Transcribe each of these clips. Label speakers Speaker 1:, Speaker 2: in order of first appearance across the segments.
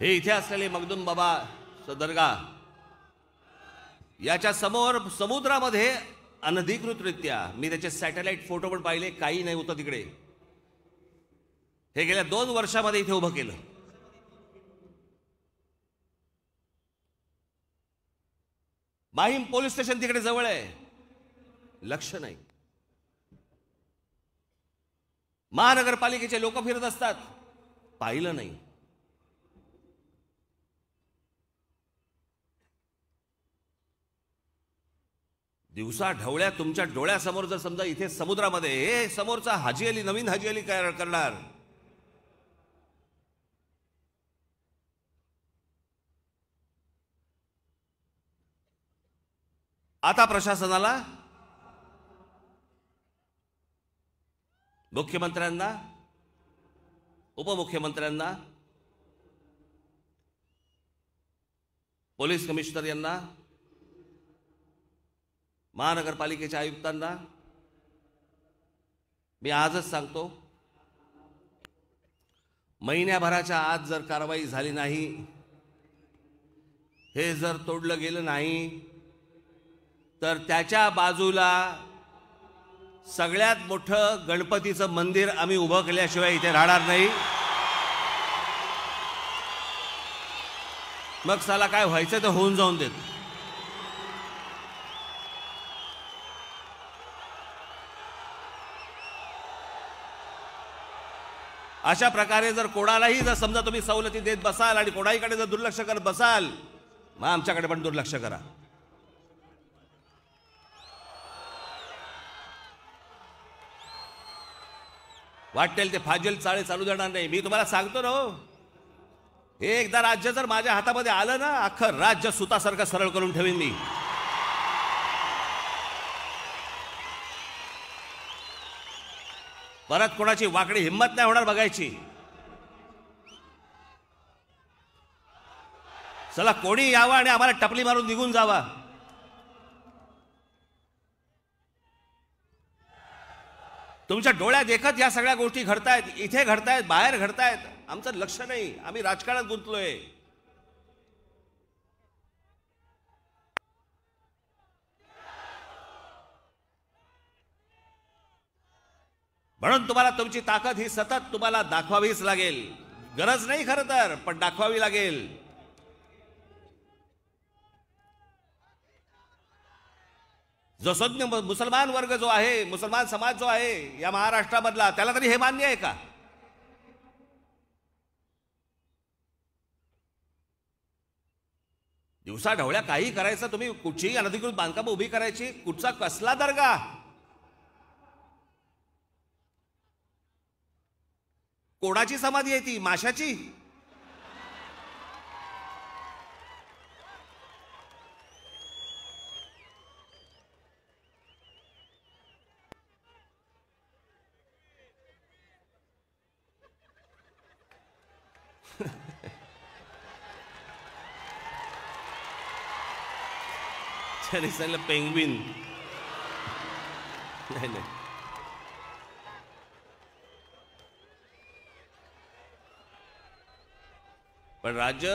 Speaker 1: हे इथे असलेले मगदुम बाबा सदरगा याच्या समोर समुद्रामध्ये अनधिकृतरित्या मी त्याचे सॅटेलाईट फोटो पण पाहिले काही नाही होतं तिकडे हे गेल्या दोन वर्षामध्ये इथे उभं केलं माहीम पोलीस स्टेशन तिकडे जवळ आहे लक्ष नाही महानगरपालिकेचे लोक फिरत असतात पाहिलं नाही दिवसा ढवळ्या तुमच्या डोळ्यासमोर जर समजा इथे समुद्रामध्ये हे समोरचा हाजी अली नवीन हाजी अली काय करणार आता प्रशासनाला मुख्यमंत्र्यांना उपमुख्यमंत्र्यांना पोलीस कमिशनर यांना महानगरपालिकेच्या आयुक्तांना मी आजच सांगतो महिन्याभराच्या आज जर कारवाई झाली नाही हे जर तोडलं गेलं नाही तर त्याच्या बाजूला सगळ्यात मोठं गणपतीचं मंदिर आम्ही उभं केल्याशिवाय इथे राहणार नाही मग साला काय व्हायचं ते होऊन जाऊन देतो अशा प्रकारे जर कोणालाही जर समजा तुम्ही सवलती देत बसाल आणि कोणाहीकडे जर दुर्लक्ष करत बसाल मग आमच्याकडे पण दुर्लक्ष करा वाटेल ते फाजील चाळे चालू देणार नाही मी तुम्हाला सांगतो ना हो. एकदा राज्य जर माझ्या हातामध्ये आलं ना अखर राज्य सुतासारखं सरळ करून ठेवीन मी परत कोणाची वाकडी हिंमत नाही होणार बघायची चला कोणी यावा आणि आम्हाला टपली मारून निघून जावा तुमच्या डोळ्यात देखत या सगळ्या गोष्टी घडतायत इथे घडतायत बाहेर घडतायत आमचं लक्ष नाही आम्ही राजकारणात गुंतलोय म्हणून तुम्हाला तुमची ताकद ही सतत तुम्हाला दाखवावीच लागेल गरज नाही खरं तर पण दाखवावी लागेल जो सज्ञ मुसलमान वर्ग जो आहे मुसलमान समाज जो आहे या महाराष्ट्रामधला त्याला तरी हे मान्य आहे का दिवसा ढवळ्या काही करायचं तुम्ही कुठचीही अनधिकृत बांधकामं उभी करायची कुठचा कसला दर्गा कोडाची समाधी आहे ती माशाची पेंगवीन नाही नाही पण राज्य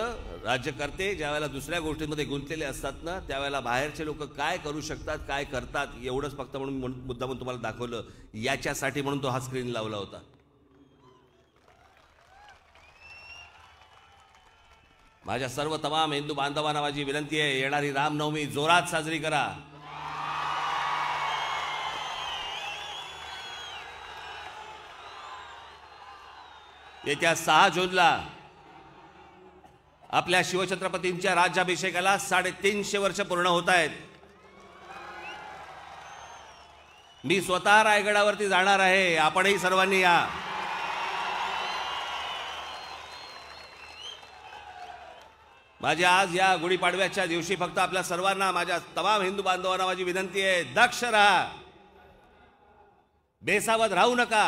Speaker 1: राज्यकर्ते ज्यावेळेला दुसऱ्या गोष्टींमध्ये गुंतलेले असतात ना त्यावेळेला बाहेरचे लोक काय करू शकतात काय करतात एवढंच फक्त म्हणून मुद्दा म्हणून तुम्हाला दाखवलं याच्यासाठी म्हणून तो हा स्क्रीन लावला होता माझ्या सर्व तमाम हिंदू बांधवांना माझी विनंती आहे येणारी रामनवमी जोरात साजरी करा येत्या सहा जूनला आपल्या शिवछत्रपतींच्या राज्याभिषेकाला साडेतीनशे वर्ष पूर्ण होत आहेत मी स्वतः रायगडावरती जाणार आहे आपणही सर्वांनी या माझ्या आज या गुढीपाडव्याच्या दिवशी फक्त आपल्या सर्वांना माझ्या तमाम हिंदू बांधवांना माझी विनंती आहे दक्ष राहा बेसावध राहू नका